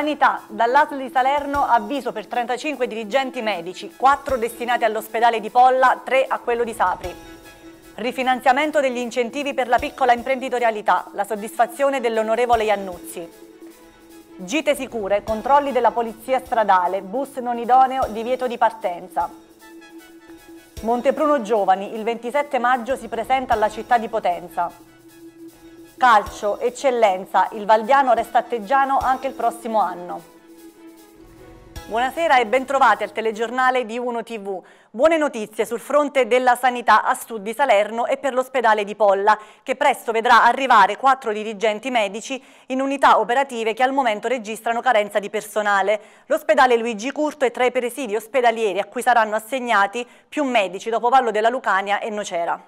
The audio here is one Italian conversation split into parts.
Sanità, dall'ASL di Salerno avviso per 35 dirigenti medici, 4 destinati all'ospedale di Polla, 3 a quello di Sapri. Rifinanziamento degli incentivi per la piccola imprenditorialità, la soddisfazione dell'onorevole Iannuzzi. Gite sicure, controlli della polizia stradale, bus non idoneo, divieto di partenza. Montepruno Giovani, il 27 maggio si presenta alla città di Potenza. Calcio, eccellenza, il Valdiano resta atteggiano anche il prossimo anno. Buonasera e bentrovati al telegiornale di Uno TV. Buone notizie sul fronte della sanità a Sud di Salerno e per l'ospedale di Polla, che presto vedrà arrivare quattro dirigenti medici in unità operative che al momento registrano carenza di personale. L'ospedale Luigi Curto è tra i presidi ospedalieri a cui saranno assegnati più medici dopo Vallo della Lucania e Nocera.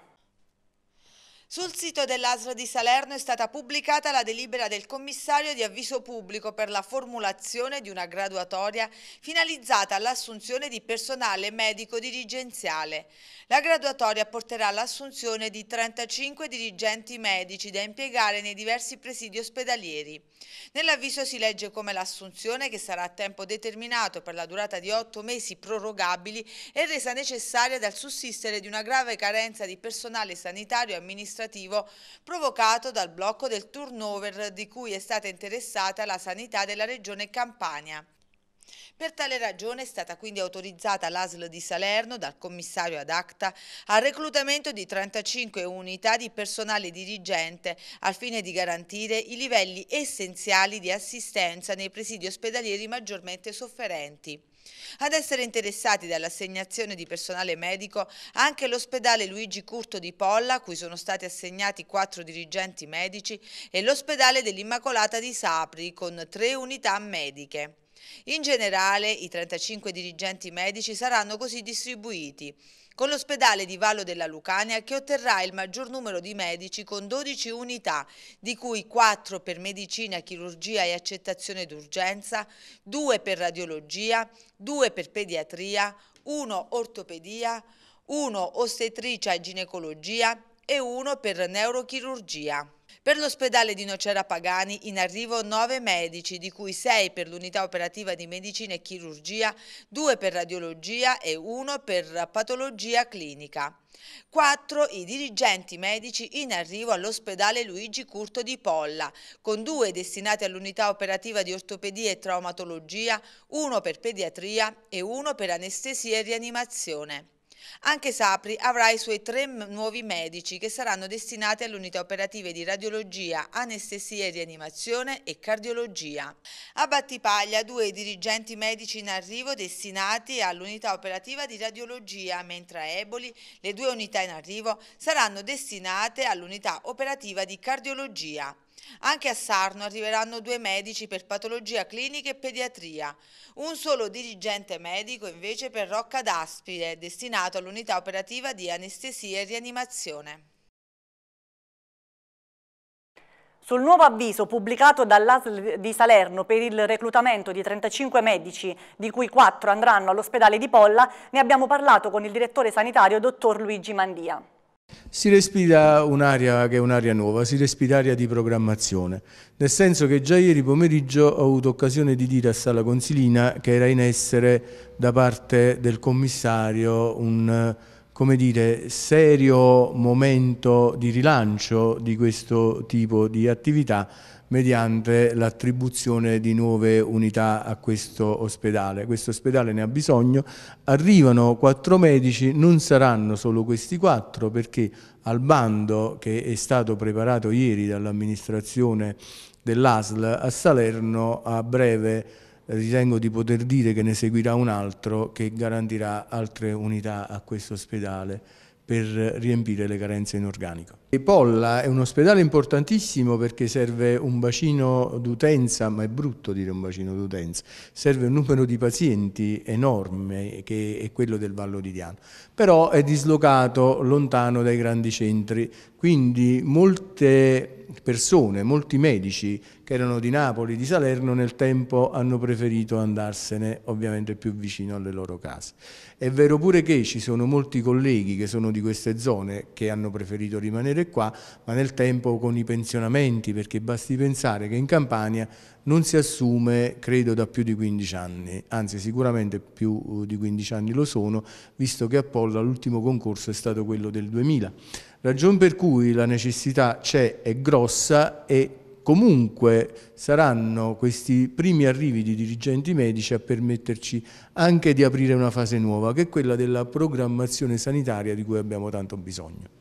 Sul sito dell'ASRA di Salerno è stata pubblicata la delibera del commissario di avviso pubblico per la formulazione di una graduatoria finalizzata all'assunzione di personale medico dirigenziale. La graduatoria porterà all'assunzione di 35 dirigenti medici da impiegare nei diversi presidi ospedalieri. Nell'avviso si legge come l'assunzione, che sarà a tempo determinato per la durata di 8 mesi prorogabili, è resa necessaria dal sussistere di una grave carenza di personale sanitario e amministrativo amministrativo provocato dal blocco del turnover di cui è stata interessata la sanità della regione Campania. Per tale ragione è stata quindi autorizzata l'ASL di Salerno dal commissario ad acta al reclutamento di 35 unità di personale dirigente al fine di garantire i livelli essenziali di assistenza nei presidi ospedalieri maggiormente sofferenti. Ad essere interessati dall'assegnazione di personale medico anche l'ospedale Luigi Curto di Polla, a cui sono stati assegnati quattro dirigenti medici, e l'ospedale dell'Immacolata di Sapri, con tre unità mediche. In generale i 35 dirigenti medici saranno così distribuiti con l'ospedale di Vallo della Lucania che otterrà il maggior numero di medici con 12 unità, di cui 4 per medicina, chirurgia e accettazione d'urgenza, 2 per radiologia, 2 per pediatria, 1 ortopedia, 1 ostetricia e ginecologia e 1 per neurochirurgia. Per l'ospedale di Nocera Pagani in arrivo 9 medici, di cui 6 per l'unità operativa di medicina e chirurgia, 2 per radiologia e 1 per patologia clinica. 4 i dirigenti medici in arrivo all'ospedale Luigi Curto di Polla, con 2 destinati all'unità operativa di ortopedia e traumatologia, 1 per pediatria e 1 per anestesia e rianimazione. Anche Sapri avrà i suoi tre nuovi medici che saranno destinati all'unità unità operative di radiologia, anestesia e rianimazione e cardiologia. A Battipaglia due dirigenti medici in arrivo destinati all'unità operativa di radiologia, mentre a Eboli le due unità in arrivo saranno destinate all'unità operativa di cardiologia. Anche a Sarno arriveranno due medici per patologia clinica e pediatria, un solo dirigente medico invece per Rocca d'Aspire, destinato all'unità operativa di anestesia e rianimazione. Sul nuovo avviso pubblicato dall'ASL di Salerno per il reclutamento di 35 medici, di cui 4 andranno all'ospedale di Polla, ne abbiamo parlato con il direttore sanitario dottor Luigi Mandia. Si respira un'aria che è un'aria nuova, si respira aria di programmazione, nel senso che già ieri pomeriggio ho avuto occasione di dire a Sala Consilina che era in essere da parte del commissario un come dire, serio momento di rilancio di questo tipo di attività mediante l'attribuzione di nuove unità a questo ospedale. Questo ospedale ne ha bisogno, arrivano quattro medici, non saranno solo questi quattro perché al bando che è stato preparato ieri dall'amministrazione dell'ASL a Salerno a breve ritengo di poter dire che ne seguirà un altro che garantirà altre unità a questo ospedale per riempire le carenze in organico. Polla è un ospedale importantissimo perché serve un bacino d'utenza, ma è brutto dire un bacino d'utenza, serve un numero di pazienti enorme che è quello del Vallo di Diano, però è dislocato lontano dai grandi centri, quindi molte persone, molti medici che erano di Napoli, di Salerno nel tempo hanno preferito andarsene ovviamente più vicino alle loro case. È vero pure che ci sono molti colleghi che sono di queste zone che hanno preferito rimanere e qua, ma nel tempo con i pensionamenti, perché basti pensare che in Campania non si assume, credo, da più di 15 anni, anzi sicuramente più uh, di 15 anni lo sono, visto che a Polla l'ultimo concorso è stato quello del 2000. Ragion per cui la necessità c'è, è grossa e comunque saranno questi primi arrivi di dirigenti medici a permetterci anche di aprire una fase nuova, che è quella della programmazione sanitaria di cui abbiamo tanto bisogno.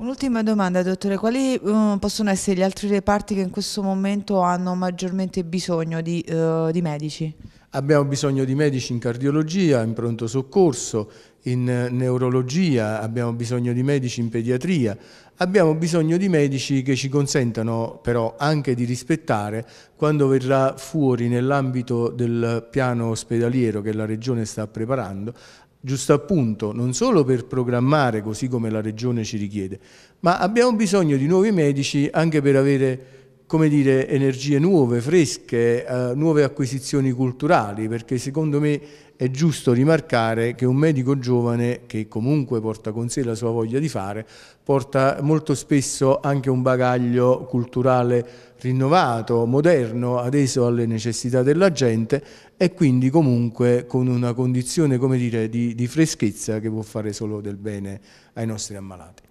Un'ultima domanda, dottore, quali uh, possono essere gli altri reparti che in questo momento hanno maggiormente bisogno di, uh, di medici? Abbiamo bisogno di medici in cardiologia, in pronto soccorso, in eh, neurologia, abbiamo bisogno di medici in pediatria, abbiamo bisogno di medici che ci consentano però anche di rispettare quando verrà fuori nell'ambito del piano ospedaliero che la Regione sta preparando giusto appunto, non solo per programmare così come la Regione ci richiede, ma abbiamo bisogno di nuovi medici anche per avere come dire, energie nuove, fresche, eh, nuove acquisizioni culturali, perché secondo me è giusto rimarcare che un medico giovane, che comunque porta con sé la sua voglia di fare, porta molto spesso anche un bagaglio culturale rinnovato, moderno, adeso alle necessità della gente e quindi comunque con una condizione come dire, di, di freschezza che può fare solo del bene ai nostri ammalati.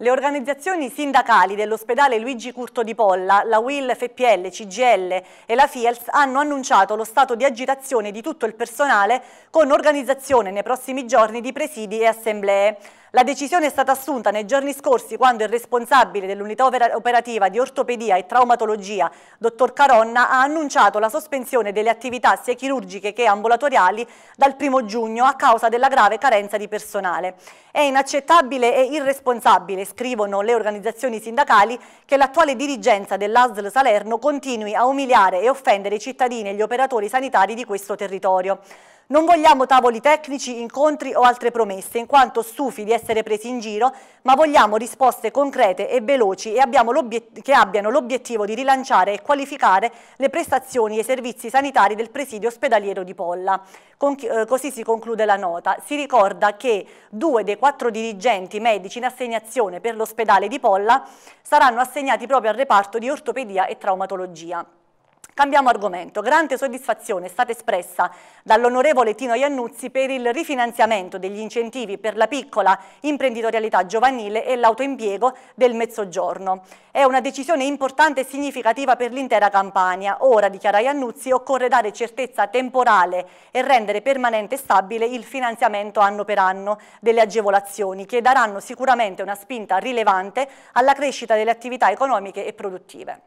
Le organizzazioni sindacali dell'ospedale Luigi Curto di Polla, la WIL, FPL, CGL e la FIELS hanno annunciato lo stato di agitazione di tutto il personale con organizzazione nei prossimi giorni di presidi e assemblee. La decisione è stata assunta nei giorni scorsi quando il responsabile dell'unità operativa di ortopedia e traumatologia, dottor Caronna, ha annunciato la sospensione delle attività sia chirurgiche che ambulatoriali dal 1 giugno a causa della grave carenza di personale. È inaccettabile e irresponsabile, scrivono le organizzazioni sindacali, che l'attuale dirigenza dell'ASL Salerno continui a umiliare e offendere i cittadini e gli operatori sanitari di questo territorio. Non vogliamo tavoli tecnici, incontri o altre promesse, in quanto stufi di essere presi in giro, ma vogliamo risposte concrete e veloci e che abbiano l'obiettivo di rilanciare e qualificare le prestazioni e i servizi sanitari del presidio ospedaliero di Polla. Con, eh, così si conclude la nota. Si ricorda che due dei quattro dirigenti medici in assegnazione per l'ospedale di Polla saranno assegnati proprio al reparto di ortopedia e traumatologia. Cambiamo argomento. Grande soddisfazione è stata espressa dall'onorevole Tino Iannuzzi per il rifinanziamento degli incentivi per la piccola imprenditorialità giovanile e l'autoimpiego del Mezzogiorno. È una decisione importante e significativa per l'intera Campania. Ora, dichiara Iannuzzi, occorre dare certezza temporale e rendere permanente e stabile il finanziamento anno per anno delle agevolazioni che daranno sicuramente una spinta rilevante alla crescita delle attività economiche e produttive.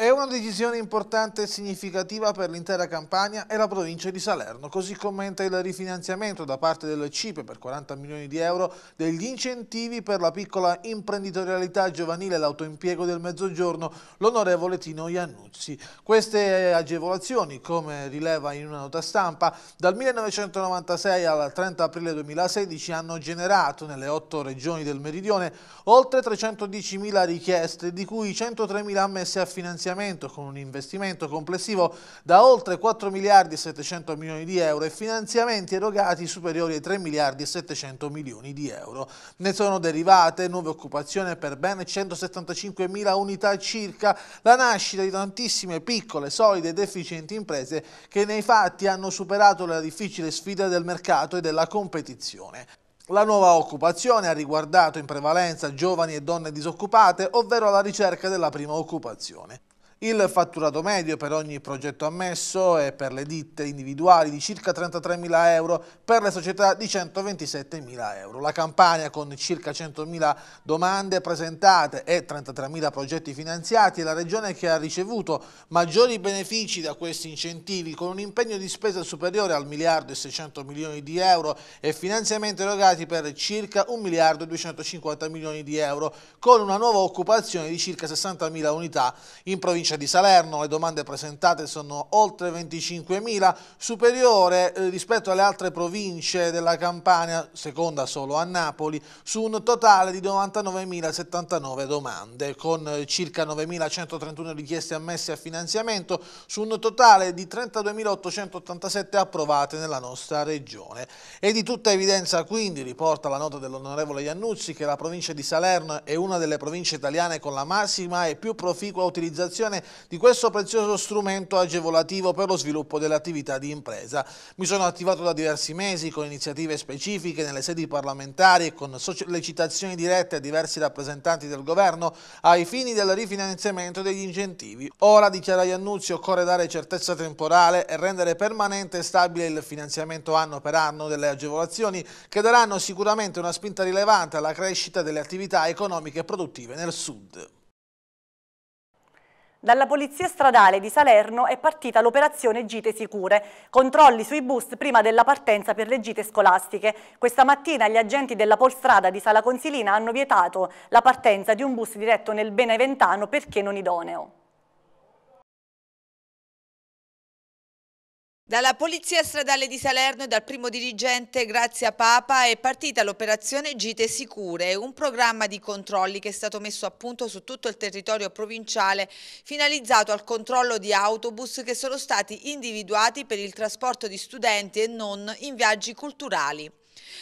È una decisione importante e significativa per l'intera Campania e la provincia di Salerno, così commenta il rifinanziamento da parte del CIPE per 40 milioni di euro degli incentivi per la piccola imprenditorialità giovanile e l'autoimpiego del mezzogiorno, l'onorevole Tino Iannuzzi. Queste agevolazioni, come rileva in una nota stampa, dal 1996 al 30 aprile 2016 hanno generato nelle otto regioni del meridione oltre 310.000 richieste, di cui 103.000 ammesse a finanziamento finanziamento con un investimento complessivo da oltre 4 miliardi e 700 milioni di euro e finanziamenti erogati superiori ai 3 miliardi e 700 milioni di euro. Ne sono derivate nuove occupazioni per ben 175 mila unità circa, la nascita di tantissime piccole, solide ed efficienti imprese che nei fatti hanno superato la difficile sfida del mercato e della competizione. La nuova occupazione ha riguardato in prevalenza giovani e donne disoccupate, ovvero la ricerca della prima occupazione. Il fatturato medio per ogni progetto ammesso è per le ditte individuali di circa 33.000 euro, per le società di 127.000 euro. La Campania con circa 100.000 domande presentate e 33.000 progetti finanziati è la regione che ha ricevuto maggiori benefici da questi incentivi con un impegno di spesa superiore al miliardo e 600 milioni di euro e finanziamenti erogati per circa 1 miliardo e 250 milioni di euro con una nuova occupazione di circa 60.000 unità in provincia provincia di Salerno le domande presentate sono oltre 25.000, superiore eh, rispetto alle altre province della Campania, seconda solo a Napoli, su un totale di 99.079 domande, con eh, circa 9.131 richieste ammesse a finanziamento, su un totale di 32.887 approvate nella nostra regione. E di tutta evidenza quindi, riporta la nota dell'onorevole Iannuzzi, che la provincia di Salerno è una delle province italiane con la massima e più proficua utilizzazione di questo prezioso strumento agevolativo per lo sviluppo dell'attività di impresa. Mi sono attivato da diversi mesi con iniziative specifiche nelle sedi parlamentari e con sollecitazioni dirette a diversi rappresentanti del governo ai fini del rifinanziamento degli incentivi. Ora, dichiara Iannuzzi, occorre dare certezza temporale e rendere permanente e stabile il finanziamento anno per anno delle agevolazioni che daranno sicuramente una spinta rilevante alla crescita delle attività economiche e produttive nel Sud. Dalla Polizia Stradale di Salerno è partita l'operazione Gite Sicure, controlli sui bus prima della partenza per le gite scolastiche. Questa mattina gli agenti della Polstrada di Sala Consilina hanno vietato la partenza di un bus diretto nel Beneventano perché non idoneo. Dalla Polizia Stradale di Salerno e dal primo dirigente Grazia Papa è partita l'operazione Gite Sicure, un programma di controlli che è stato messo a punto su tutto il territorio provinciale, finalizzato al controllo di autobus che sono stati individuati per il trasporto di studenti e non in viaggi culturali.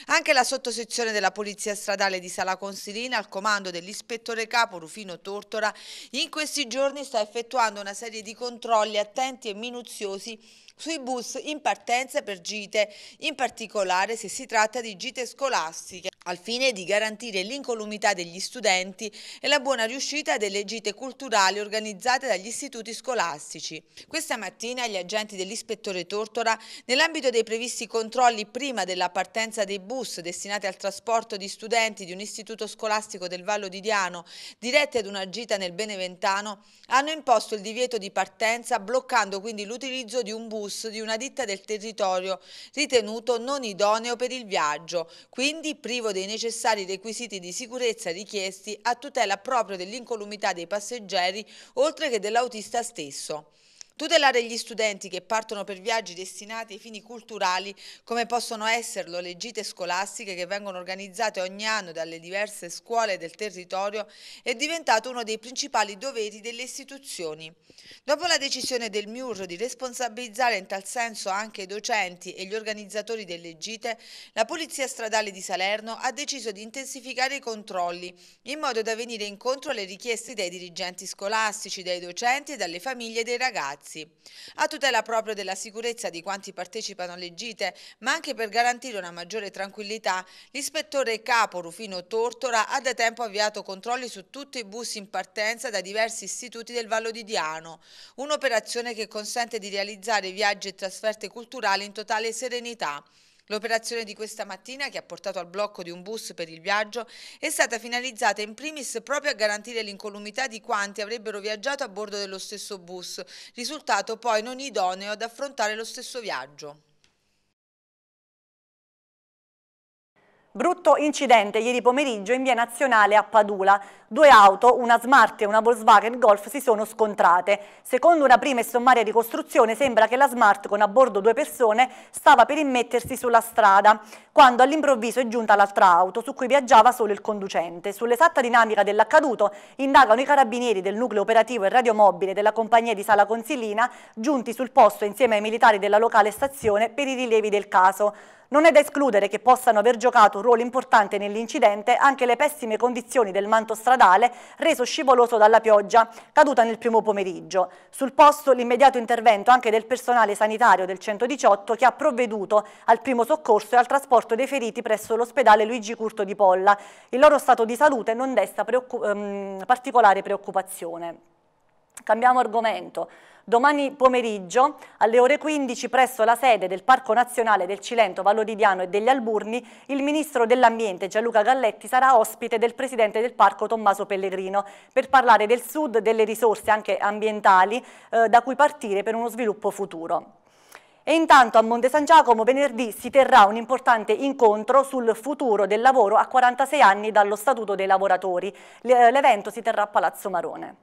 Anche la sottosezione della Polizia Stradale di Sala Consilina al comando dell'ispettore capo Rufino Tortora in questi giorni sta effettuando una serie di controlli attenti e minuziosi sui bus in partenza per gite, in particolare se si tratta di gite scolastiche al fine di garantire l'incolumità degli studenti e la buona riuscita delle gite culturali organizzate dagli istituti scolastici. Questa mattina gli agenti dell'ispettore Tortora, nell'ambito dei previsti controlli prima della partenza dei bus destinati al trasporto di studenti di un istituto scolastico del Vallo di Diano, diretti ad una gita nel Beneventano, hanno imposto il divieto di partenza bloccando quindi l'utilizzo di un bus di una ditta del territorio ritenuto non idoneo per il viaggio, quindi privo di dei necessari requisiti di sicurezza richiesti a tutela proprio dell'incolumità dei passeggeri oltre che dell'autista stesso. Tutelare gli studenti che partono per viaggi destinati ai fini culturali, come possono esserlo le gite scolastiche che vengono organizzate ogni anno dalle diverse scuole del territorio, è diventato uno dei principali doveri delle istituzioni. Dopo la decisione del MIUR di responsabilizzare in tal senso anche i docenti e gli organizzatori delle gite, la Polizia Stradale di Salerno ha deciso di intensificare i controlli in modo da venire incontro alle richieste dei dirigenti scolastici, dai docenti e dalle famiglie dei ragazzi ragazzi. A tutela proprio della sicurezza di quanti partecipano alle gite, ma anche per garantire una maggiore tranquillità, l'ispettore capo Rufino Tortora ha da tempo avviato controlli su tutti i bus in partenza da diversi istituti del Vallo di Diano, un'operazione che consente di realizzare viaggi e trasferte culturali in totale serenità. L'operazione di questa mattina, che ha portato al blocco di un bus per il viaggio, è stata finalizzata in primis proprio a garantire l'incolumità di quanti avrebbero viaggiato a bordo dello stesso bus, risultato poi non idoneo ad affrontare lo stesso viaggio. Brutto incidente ieri pomeriggio in via nazionale a Padula. Due auto, una Smart e una Volkswagen Golf, si sono scontrate. Secondo una prima e sommaria ricostruzione sembra che la Smart, con a bordo due persone, stava per immettersi sulla strada, quando all'improvviso è giunta l'altra auto, su cui viaggiava solo il conducente. Sull'esatta dinamica dell'accaduto indagano i carabinieri del nucleo operativo e radiomobile della compagnia di Sala Consilina, giunti sul posto insieme ai militari della locale stazione per i rilievi del caso. Non è da escludere che possano aver giocato un ruolo importante nell'incidente anche le pessime condizioni del manto stradale reso scivoloso dalla pioggia caduta nel primo pomeriggio. Sul posto l'immediato intervento anche del personale sanitario del 118 che ha provveduto al primo soccorso e al trasporto dei feriti presso l'ospedale Luigi Curto di Polla. Il loro stato di salute non desta preoccup ehm, particolare preoccupazione. Cambiamo argomento. Domani pomeriggio alle ore 15 presso la sede del Parco Nazionale del Cilento Vallodidiano e degli Alburni il Ministro dell'Ambiente Gianluca Galletti sarà ospite del Presidente del Parco Tommaso Pellegrino per parlare del Sud, delle risorse anche ambientali eh, da cui partire per uno sviluppo futuro. E intanto a Monte San Giacomo venerdì si terrà un importante incontro sul futuro del lavoro a 46 anni dallo Statuto dei lavoratori. Eh, l'evento si terrà a Palazzo Marone.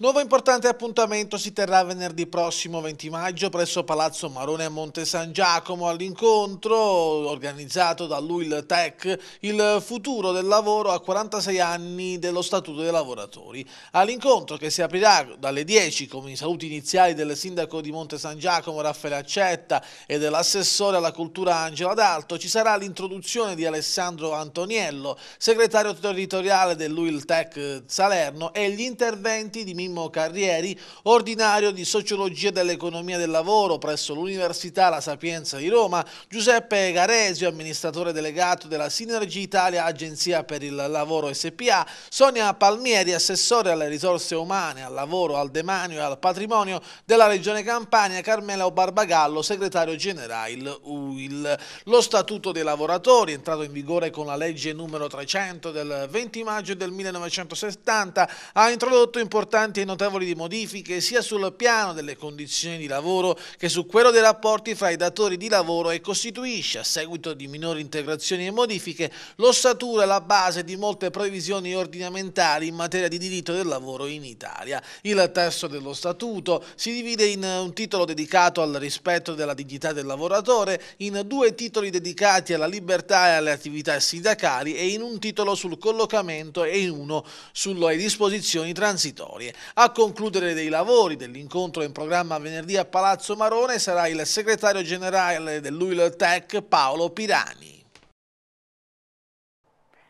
Nuovo importante appuntamento si terrà venerdì prossimo 20 maggio presso Palazzo Marone a Monte San Giacomo all'incontro organizzato dall'UIL Tech il futuro del lavoro a 46 anni dello Statuto dei lavoratori. All'incontro che si aprirà dalle 10 con i saluti iniziali del sindaco di Monte San Giacomo Raffaele Accetta e dell'assessore alla cultura Angela D'Alto ci sarà l'introduzione di Alessandro Antoniello, segretario territoriale dell'UIL Tech Salerno e gli interventi di Mimmo Massimo Carrieri, ordinario di Sociologia dell'Economia del Lavoro presso l'Università La Sapienza di Roma, Giuseppe Garesio, amministratore delegato della Sinergia Italia Agenzia per il Lavoro SPA, Sonia Palmieri, assessore alle risorse umane, al lavoro, al demanio e al patrimonio della Regione Campania, Carmelo Barbagallo, segretario generale UIL. Lo Statuto dei lavoratori, entrato in vigore con la legge numero 300 del 20 maggio del 1970, ha introdotto importanti importanti e notevoli modifiche sia sul piano delle condizioni di lavoro che su quello dei rapporti fra i datori di lavoro e costituisce, a seguito di minori integrazioni e modifiche, l'ossatura e la base di molte previsioni ordinamentali in materia di diritto del lavoro in Italia. Il testo dello Statuto si divide in un titolo dedicato al rispetto della dignità del lavoratore, in due titoli dedicati alla libertà e alle attività sindacali e in un titolo sul collocamento e in uno sulle disposizioni transitorie. A concludere dei lavori dell'incontro in programma venerdì a Palazzo Marone sarà il segretario generale dell'UIL Tech Paolo Pirani.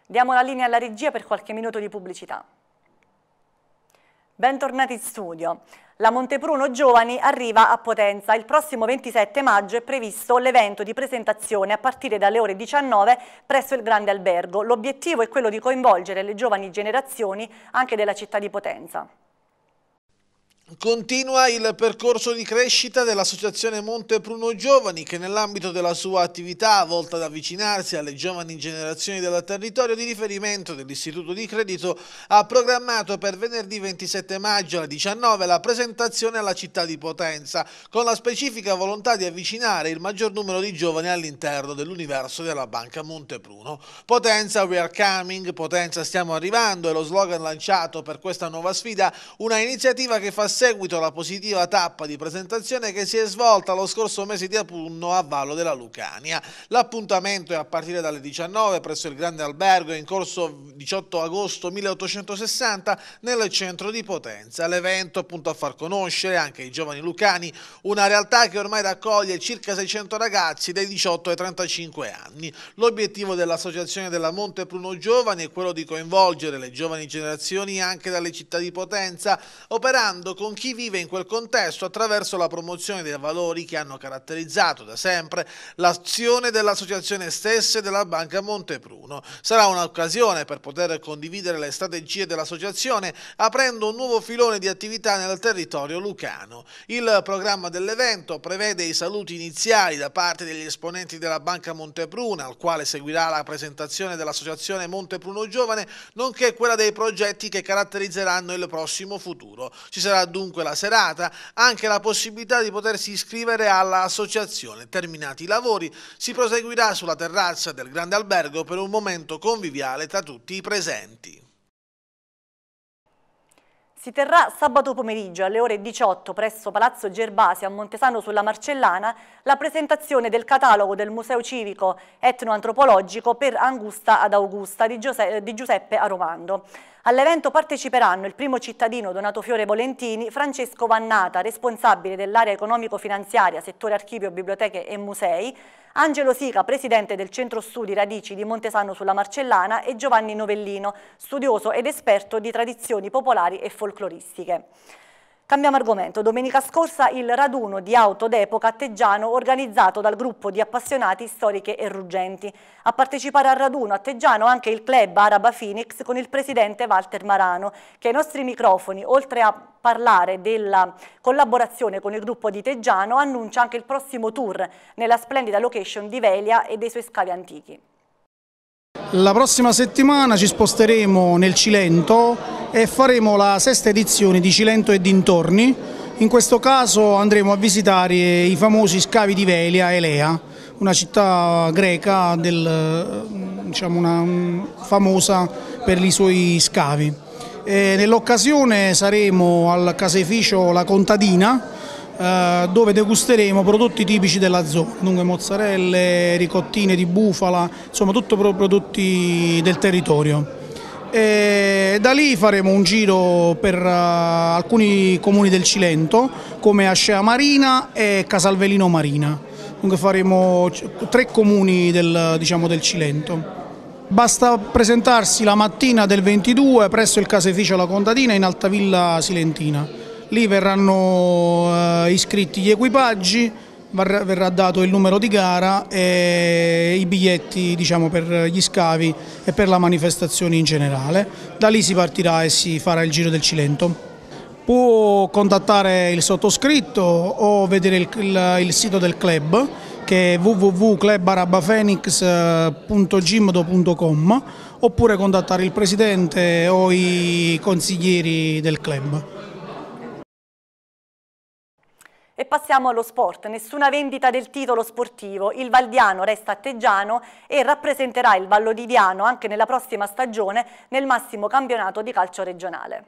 Diamo la linea alla regia per qualche minuto di pubblicità. Bentornati in studio. La Montepruno Giovani arriva a Potenza. Il prossimo 27 maggio è previsto l'evento di presentazione a partire dalle ore 19 presso il Grande Albergo. L'obiettivo è quello di coinvolgere le giovani generazioni anche della città di Potenza. Continua il percorso di crescita dell'Associazione Monte Pruno Giovani che nell'ambito della sua attività volta ad avvicinarsi alle giovani generazioni del territorio di riferimento dell'Istituto di Credito ha programmato per venerdì 27 maggio alle 19 la presentazione alla città di Potenza con la specifica volontà di avvicinare il maggior numero di giovani all'interno dell'universo della banca Monte Pruno. Potenza we are coming, Potenza stiamo arrivando è lo slogan lanciato per questa nuova sfida, una iniziativa che fa seguito alla positiva tappa di presentazione che si è svolta lo scorso mese di autunno a Vallo della Lucania. L'appuntamento è a partire dalle 19 presso il Grande Albergo in corso 18 agosto 1860 nel centro di Potenza. L'evento appunto a far conoscere anche i giovani lucani una realtà che ormai raccoglie circa 600 ragazzi dai 18 ai 35 anni. L'obiettivo dell'Associazione della Monte Pruno Giovani è quello di coinvolgere le giovani generazioni anche dalle città di Potenza, operando con con chi vive in quel contesto attraverso la promozione dei valori che hanno caratterizzato da sempre l'azione dell'associazione stessa e della Banca Montepruno. Sarà un'occasione per poter condividere le strategie dell'associazione aprendo un nuovo filone di attività nel territorio lucano. Il programma dell'evento prevede i saluti iniziali da parte degli esponenti della Banca Montepruna, al quale seguirà la presentazione dell'associazione Montepruno Giovane, nonché quella dei progetti che caratterizzeranno il prossimo futuro. Ci sarà dunque dunque la serata anche la possibilità di potersi iscrivere all'associazione. Terminati i lavori si proseguirà sulla terrazza del grande albergo per un momento conviviale tra tutti i presenti si terrà sabato pomeriggio alle ore 18 presso Palazzo Gerbasi a Montesano sulla Marcellana la presentazione del catalogo del Museo Civico Etnoantropologico per Angusta ad Augusta di, eh, di Giuseppe Aromando. All'evento parteciperanno il primo cittadino Donato Fiore Volentini, Francesco Vannata, responsabile dell'area economico-finanziaria, settore archivio, biblioteche e musei, Angelo Sica, presidente del Centro Studi Radici di Montesano sulla Marcellana e Giovanni Novellino, studioso ed esperto di tradizioni popolari e folcloristiche. Cambiamo argomento. Domenica scorsa il raduno di auto d'epoca a Teggiano organizzato dal gruppo di appassionati storiche e ruggenti. A partecipare al raduno a Teggiano anche il club Araba Phoenix con il presidente Walter Marano che ai nostri microfoni, oltre a parlare della collaborazione con il gruppo di Teggiano, annuncia anche il prossimo tour nella splendida location di Velia e dei suoi scavi antichi. La prossima settimana ci sposteremo nel Cilento e faremo la sesta edizione di Cilento e dintorni. In questo caso andremo a visitare i famosi scavi di Velia e Lea, una città greca del, diciamo una, famosa per i suoi scavi. Nell'occasione saremo al caseificio La Contadina, eh, dove degusteremo prodotti tipici della zona, dunque mozzarelle, ricottine di bufala, insomma tutti prodotti del territorio. E da lì faremo un giro per uh, alcuni comuni del Cilento come Ascea Marina e Casalvelino Marina, dunque faremo tre comuni del, diciamo, del Cilento. Basta presentarsi la mattina del 22 presso il caseificio La Contadina in Altavilla Silentina lì verranno eh, iscritti gli equipaggi, verrà dato il numero di gara e i biglietti diciamo, per gli scavi e per la manifestazione in generale. Da lì si partirà e si farà il giro del Cilento. Può contattare il sottoscritto o vedere il, il, il sito del club che è www.clubarabafenix.gimdo.com oppure contattare il presidente o i consiglieri del club. E passiamo allo sport. Nessuna vendita del titolo sportivo. Il Valdiano resta a Teggiano e rappresenterà il Vallodiviano anche nella prossima stagione nel massimo campionato di calcio regionale.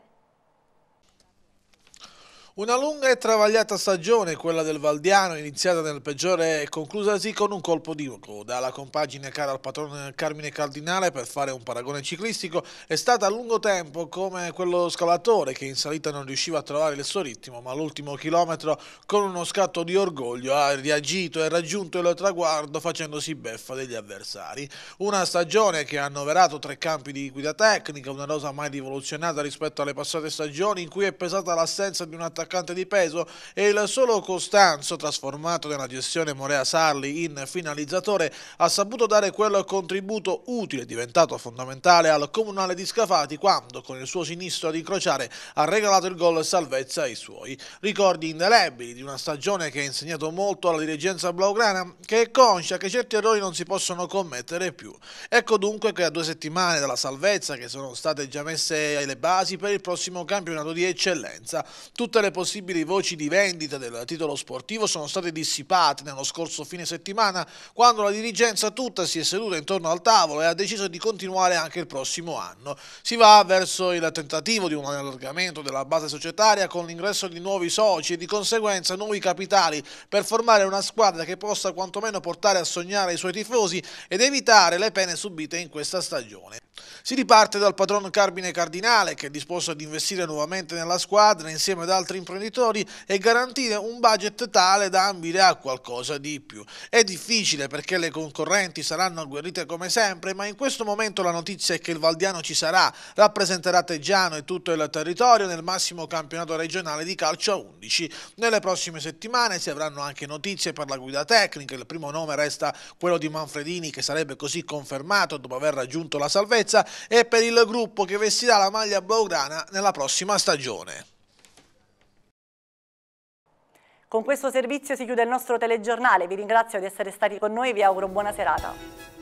Una lunga e travagliata stagione, quella del Valdiano, iniziata nel peggiore e conclusasi con un colpo di coda. La compagine cara al patrone Carmine Cardinale, per fare un paragone ciclistico, è stata a lungo tempo come quello scalatore che in salita non riusciva a trovare il suo ritmo, ma l'ultimo chilometro, con uno scatto di orgoglio, ha reagito e raggiunto il traguardo facendosi beffa degli avversari. Una stagione che ha annoverato tre campi di guida tecnica, una rosa mai rivoluzionata rispetto alle passate stagioni in cui è pesata l'assenza di un attaccante attaccante di peso e il solo Costanzo, trasformato nella gestione Morea Sarli in finalizzatore, ha saputo dare quel contributo utile diventato fondamentale al comunale di Scafati quando, con il suo sinistro ad incrociare, ha regalato il gol salvezza ai suoi. Ricordi indelebili di una stagione che ha insegnato molto alla dirigenza blaugrana, che è conscia che certi errori non si possono commettere più. Ecco dunque che a due settimane dalla salvezza, che sono state già messe le basi per il prossimo campionato di eccellenza, tutte le possibili voci di vendita del titolo sportivo sono state dissipate nello scorso fine settimana quando la dirigenza tutta si è seduta intorno al tavolo e ha deciso di continuare anche il prossimo anno. Si va verso il tentativo di un allargamento della base societaria con l'ingresso di nuovi soci e di conseguenza nuovi capitali per formare una squadra che possa quantomeno portare a sognare i suoi tifosi ed evitare le pene subite in questa stagione. Si riparte dal padrone Carbine Cardinale che è disposto ad investire nuovamente nella squadra insieme ad altri imprenditori e garantire un budget tale da ambire a qualcosa di più. È difficile perché le concorrenti saranno agguerrite come sempre, ma in questo momento la notizia è che il Valdiano ci sarà, rappresenterà Teggiano e tutto il territorio nel massimo campionato regionale di calcio a 11. Nelle prossime settimane si avranno anche notizie per la guida tecnica, il primo nome resta quello di Manfredini che sarebbe così confermato dopo aver raggiunto la salvezza, e per il gruppo che vestirà la maglia blaugrana nella prossima stagione. Con questo servizio si chiude il nostro telegiornale, vi ringrazio di essere stati con noi e vi auguro buona serata.